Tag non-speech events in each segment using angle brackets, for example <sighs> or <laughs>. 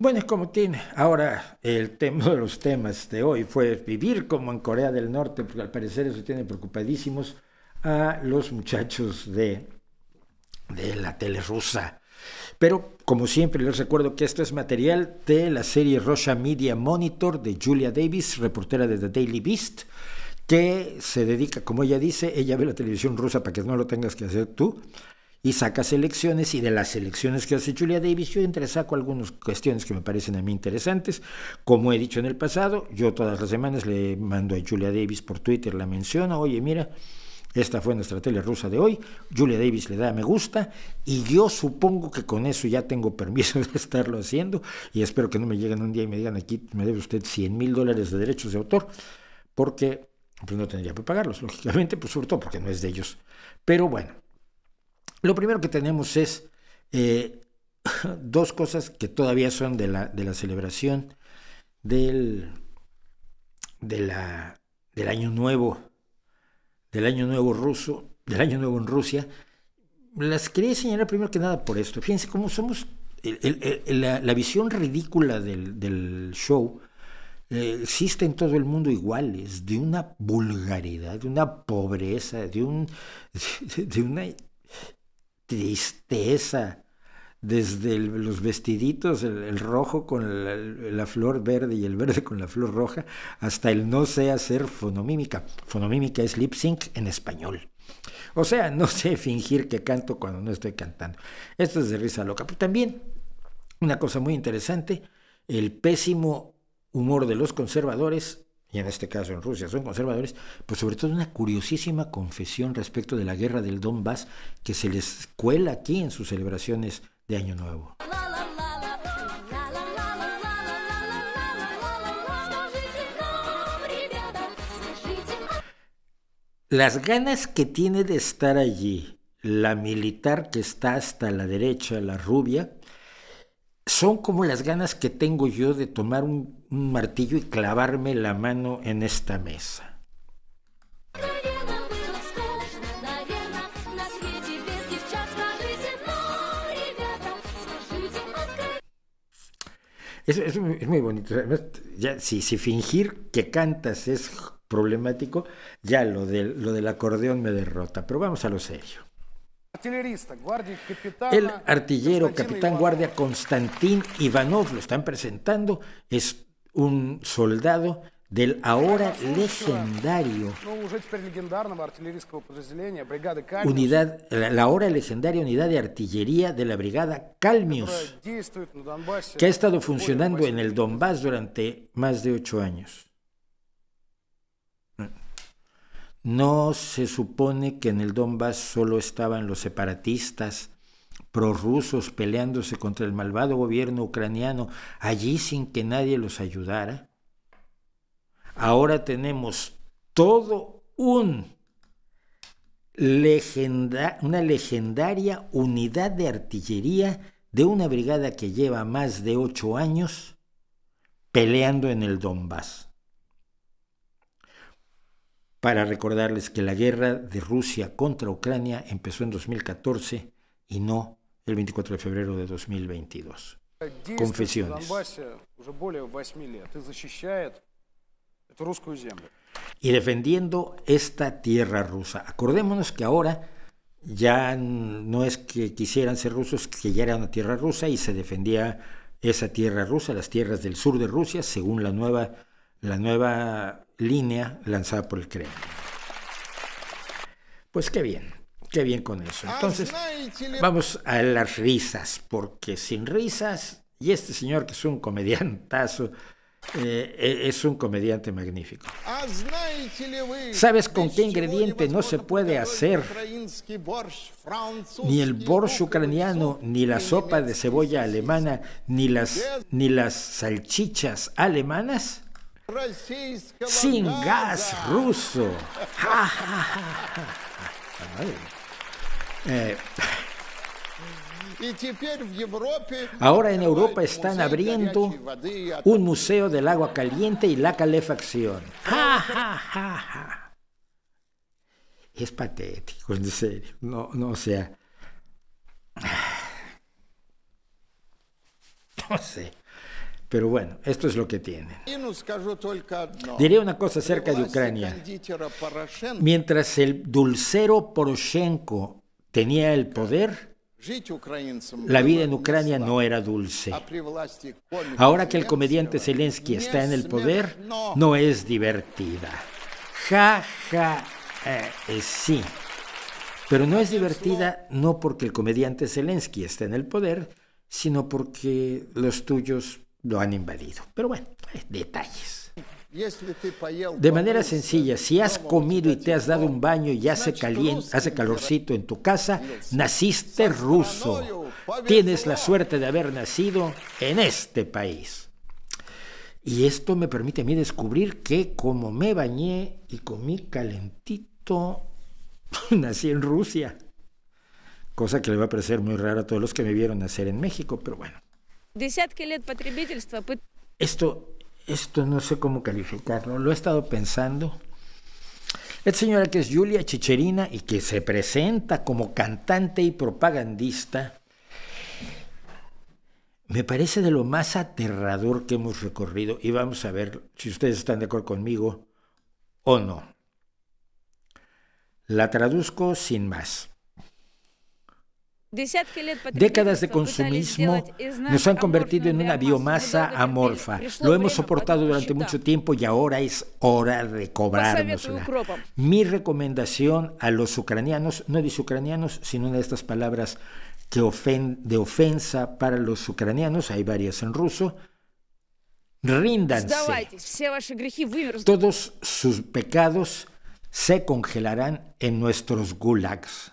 Bueno, es como tiene. Ahora, el tema de los temas de hoy fue vivir como en Corea del Norte, porque al parecer eso tiene preocupadísimos a los muchachos de, de la tele rusa. Pero, como siempre, les recuerdo que esto es material de la serie Russia Media Monitor de Julia Davis, reportera de The Daily Beast, que se dedica, como ella dice, ella ve la televisión rusa para que no lo tengas que hacer tú y saca selecciones y de las selecciones que hace Julia Davis yo entre saco algunas cuestiones que me parecen a mí interesantes. Como he dicho en el pasado, yo todas las semanas le mando a Julia Davis por Twitter la menciono, oye mira, esta fue nuestra tele rusa de hoy. Julia Davis le da me gusta y yo supongo que con eso ya tengo permiso <laughs> de estarlo haciendo y espero que no me lleguen un día y me digan aquí me debe usted 100 mil dólares de derechos de autor porque pues no tendría que pagarlos, lógicamente, pues sobre todo porque no es de ellos. Pero bueno, lo primero que tenemos es eh, <laughs> dos cosas que todavía son de la, de la celebración del, de la, del año nuevo, del año nuevo ruso, del año nuevo en Rusia. Las quería señalar primero que nada por esto. Fíjense cómo somos, la, visión ridícula del, show eh, existe en todo el mundo iguales, de una vulgaridad, de una pobreza, de, un, <laughs> de una tristeza, desde los vestiditos, el, rojo con la, flor verde y el verde con la flor roja, hasta el no sé hacer fonomímica. Fonomímica es lip sync en español. O sea, no sé <laughs> fingir que canto cuando no estoy cantando. Esto es de risa loca. Pero también, una cosa muy interesante, el pésimo humor de los conservadores y en este caso en Rusia son conservadores, pues sobre todo una curiosísima confesión respecto de la guerra del Donbass que se les cuela aquí en sus celebraciones de Año Nuevo. Las ganas que tiene de estar allí la militar que está hasta la derecha, la rubia, son como las ganas que tengo yo de tomar un, martillo y clavarme la mano en esta mesa. Es, muy bonito. Ya, si, fingir que cantas es problemático, ya lo de lo del acordeón me derrota. Pero vamos a lo serio. El artillero, capitán guardia Konstantin Ivanov, lo están presentando, es un soldado del ahora legendario unidad, la, ahora legendaria unidad de artillería de la brigada Calmius, que ha estado funcionando en el Donbass durante más de ocho años. No se supone que en el Donbass solo estaban los separatistas prorrusos peleándose contra el malvado gobierno ucraniano allí sin que nadie los ayudara. Ahora tenemos todo un una legendaria unidad de artillería de una brigada que lleva más de ocho años peleando en el Donbass para recordarles que la guerra de Rusia contra Ucrania empezó en 2014 y no el 24 de febrero de 2022. Confesiones. Y defendiendo esta tierra rusa. Acordémonos que ahora ya no es que quisieran ser rusos, que ya era una tierra rusa y se defendía esa tierra rusa, las tierras del sur de Rusia, según la nueva, la nueva línea lanzada por el Kremlin. Pues qué bien, qué bien con eso. Entonces, vamos a las risas, porque sin risas, y este señor que es un comediantazo, eh, e, es un comediante magnífico. ¿Sabes con qué ingrediente no se puede hacer ni el borsch ucraniano, ni la sopa de cebolla alemana, ni las, ni las salchichas alemanas? sin gas ruso. Eh, Ahora en Europa están abriendo un museo del agua caliente y la calefacción. Es patético, en serio. No, no, o sea... <sighs> No sé. Pero bueno, esto es lo que tiene. Diré una cosa acerca de Ucrania. Mientras el dulcero Poroshenko tenía el poder, la vida en Ucrania no era dulce. Ahora que el comediante Zelensky está en el poder, no es divertida. Jaja, ja, eh, sí. Pero no es divertida no porque el comediante Zelensky está en el poder, sino porque los tuyos lo han invadido. Pero bueno, detalles. Este de manera sencilla, si has comido y te has dado un baño y hace, caliente, hace calorcito en tu casa, naciste ruso. Tienes la suerte de haber nacido en este país. Y esto me permite a mí descubrir que como me bañé y comí calentito, <laughs> nací en Rusia. Cosa que le va a parecer muy rara a todos los que me vieron nacer en México, pero bueno. Esto, esto no sé cómo calificarlo, lo he estado pensando. Esta señora que es Julia Chicherina y que se presenta como cantante y propagandista, me parece de lo más aterrador que hemos recorrido y vamos a ver si ustedes están de acuerdo conmigo o no. La traduzco sin más. Décadas de consumismo nos han convertido en una biomasa amorfa. Lo hemos soportado durante mucho tiempo y ahora es hora de cobrárnosla. Mi recomendación a los ucranianos, no dice ucranianos, sino una de estas palabras que de ofensa para los ucranianos, hay varias en ruso, ríndanse. Todos sus pecados se congelarán en nuestros gulags.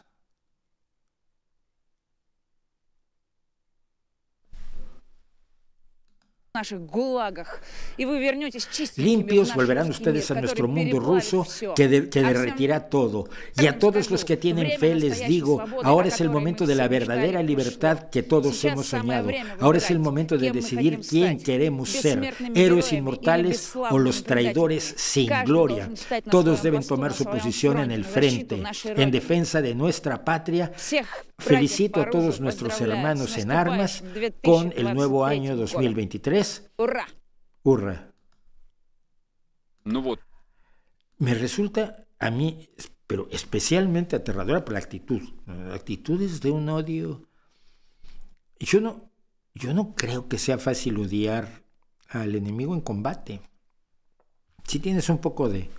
Limpios volverán ustedes a nuestro mundo ruso que, derretirá todo. Y a todos los que tienen fe les digo, ahora es el momento de la verdadera libertad que todos hemos soñado. Ahora es el momento de decidir quién queremos ser, héroes inmortales o los traidores sin gloria. Todos deben tomar su posición en el frente, en defensa de nuestra patria Felicito a todos nuestros hermanos en armas con el nuevo año 2023. ¡Hurra! ¡Hurra! Me resulta a mí, pero especialmente aterradora por la actitud. Eh, actitudes de un odio. Yo no, yo no creo que sea fácil odiar al enemigo en combate. Si tienes un poco de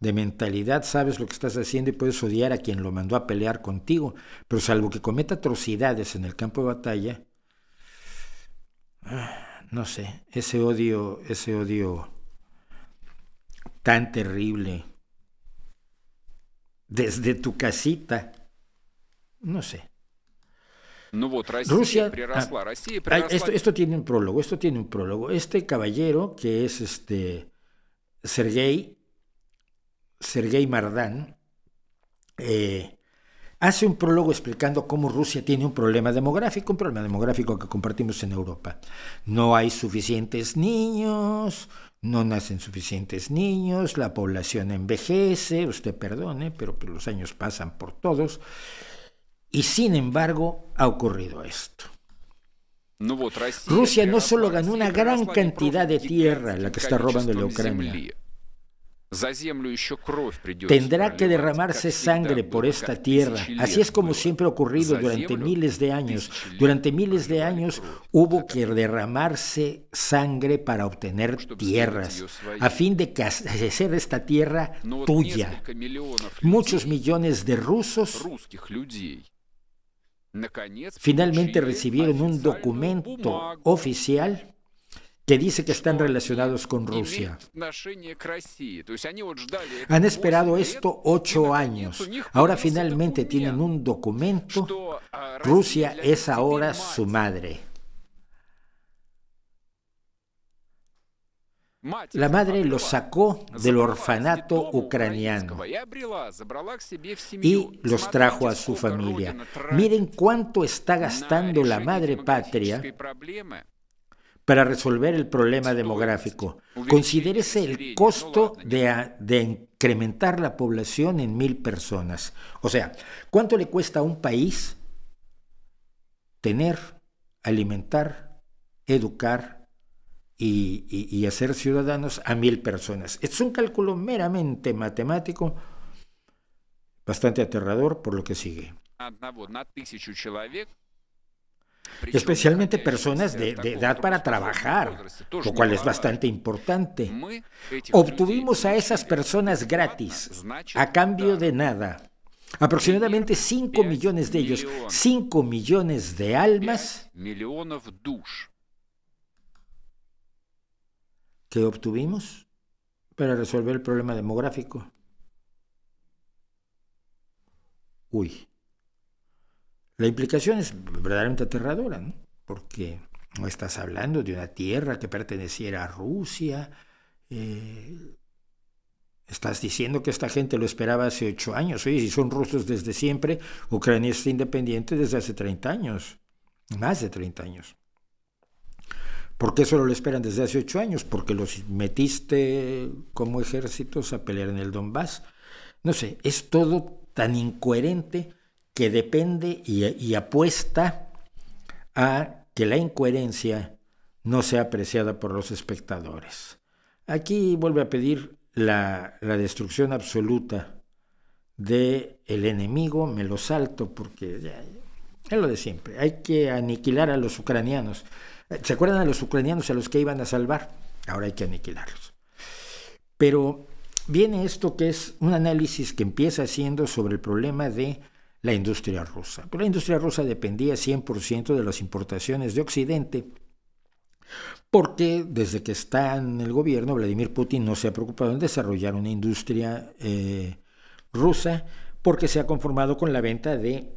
de mentalidad, sabes lo que estás haciendo y puedes odiar a quien lo mandó a pelear contigo, pero salvo que cometa atrocidades en el campo de batalla, ah, no sé, ese odio, ese odio tan terrible desde tu casita, no sé. Rusia, ah, esto, tiene un prólogo, esto tiene un prólogo. Este caballero que es este Sergei Sergei Mardán, eh, hace un prólogo explicando cómo Rusia tiene un problema demográfico, un problema demográfico que compartimos en Europa. No hay suficientes niños, no nacen suficientes niños, la población envejece, usted perdone, pero pues, los años pasan por todos. Y sin embargo, ha ocurrido esto. Rusia no solo ganó una gran cantidad de tierra, la que está robando la Ucrania, Tendrá que derramarse sangre por esta tierra. Así es como siempre ha ocurrido durante miles de años. Durante miles de años hubo que derramarse sangre para obtener tierras, a fin de hacer esta tierra tuya. Muchos millones de rusos finalmente recibieron un documento oficial que dice que están relacionados con Rusia. Han esperado esto ocho años. Ahora finalmente tienen un documento. Rusia es ahora su madre. La madre los sacó del orfanato ucraniano y los trajo a su familia. Miren cuánto está gastando la madre patria para resolver el problema demográfico. Considérese el costo de, incrementar la población en mil personas. O sea, ¿cuánto le cuesta a un país tener, alimentar, educar y, y hacer ciudadanos a mil personas? Es un cálculo meramente matemático, bastante aterrador por lo que sigue especialmente personas de, edad para trabajar, este lo cual es bastante importante. Obtuvimos a esas este, personas gratis, pues, a cambio de nada. Aproximadamente 5 millones de ellos, 5 millones de almas que obtuvimos para resolver el problema demográfico. Uy, la implicación es verdaderamente aterradora, ¿no? porque no estás hablando de una tierra que perteneciera a Rusia. Eh, estás diciendo que esta gente lo esperaba hace ocho años. Oye, si son rusos desde siempre, Ucrania es independiente desde hace 30 años, más de 30 años. ¿Por qué solo lo esperan desde hace ocho años? Porque los metiste como ejércitos a pelear en el Donbass. No sé, es todo tan incoherente que depende y, apuesta a que la incoherencia no sea apreciada por los espectadores. Aquí vuelve a pedir la, destrucción absoluta del el enemigo, me lo salto porque es lo de siempre, hay que aniquilar a los ucranianos. Eh, ¿Se acuerdan a los ucranianos a los que iban a salvar? Ahora hay que aniquilarlos. Pero viene esto que es un análisis que empieza haciendo sobre el problema de la industria rusa. Pero pues, la industria rusa dependía 100% de las importaciones de Occidente, porque desde que está en el gobierno, Vladimir Putin no se ha preocupado en desarrollar una industria eh, rusa, porque se ha conformado con la venta de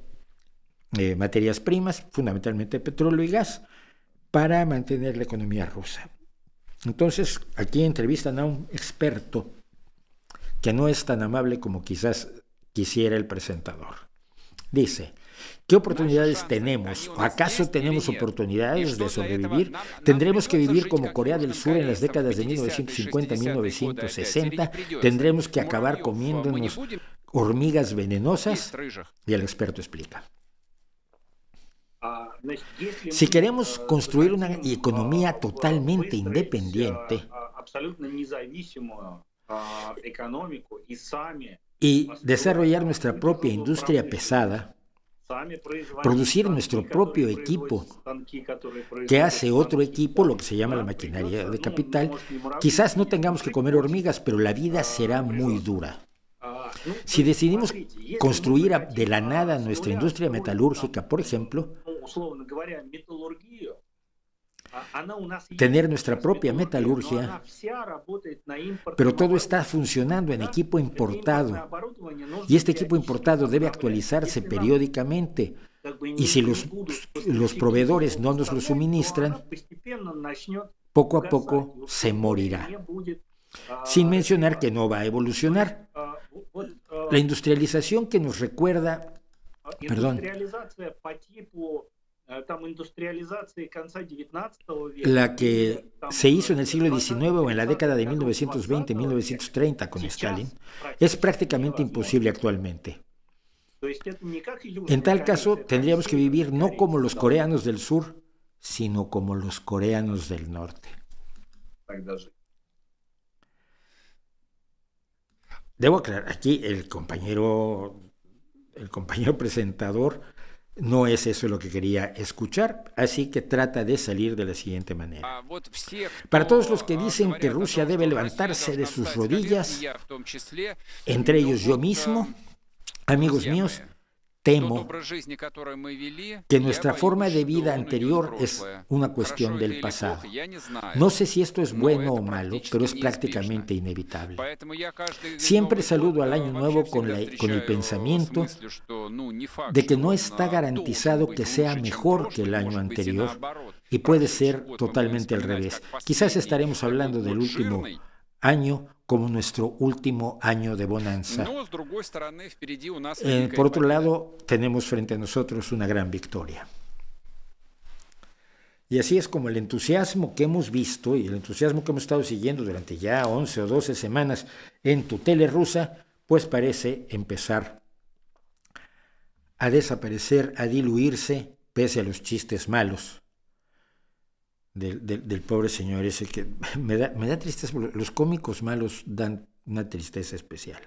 eh, materias primas, fundamentalmente petróleo y gas, para mantener la economía rusa. Entonces, aquí entrevistan a un experto que no es tan amable como quizás quisiera el presentador. Dice, ¿Qué oportunidades tenemos? ¿Acaso tenemos oportunidades de sobrevivir? ¿Tendremos que vivir como Corea del Sur en las décadas de 1950 y 1960? ¿Tendremos que acabar comiéndonos hormigas venenosas? Y el experto explica. Si queremos construir una economía totalmente independiente, y desarrollar nuestra propia industria pesada, producir nuestro propio equipo que hace otro equipo, lo que se llama la maquinaria de capital, quizás no tengamos que comer hormigas, pero la vida será muy dura. Si decidimos construir de la nada nuestra industria metalúrgica, por ejemplo, tener nuestra propia metalurgia, pero todo está funcionando en equipo importado y este equipo importado debe actualizarse periódicamente. Y si los, los proveedores no nos lo suministran, poco a poco se morirá. Sin mencionar que no va a evolucionar. La industrialización que nos recuerda, perdón, Э, la que se hizo en el siglo XIX o en la década de 1920-1930 con Stalin es prácticamente imposible actualmente. En tal caso, tendríamos que vivir no como los coreanos del sur, sino como los coreanos del norte. Debo aclarar, aquí el compañero, el compañero <laughs> presentador no es eso lo que quería escuchar, así que trata de salir de la siguiente manera. Ah, Para todos los que ah, dicen que Rusia debe levantarse de sus rodillas, entre ellos yo mismo, amigos míos, temo que nuestra forma de vida anterior es una cuestión del pasado. No sé si esto es bueno o malo, pero es prácticamente inevitable. Siempre saludo al año nuevo con, con el pensamiento de que no está garantizado que sea mejor que el año anterior y puede ser totalmente al revés. Quizás estaremos hablando del último año como nuestro último año de bonanza. Eh, por otro lado, tenemos frente a nosotros una gran victoria. Y así es como el entusiasmo que hemos visto y el entusiasmo que hemos estado siguiendo durante ya 11 o 12 semanas en tu tele rusa, pues parece empezar a desaparecer, a diluirse, pese a los chistes malos del, del, pobre señor ese que <laughs> me da, me da tristeza. Los cómicos malos dan una tristeza especial.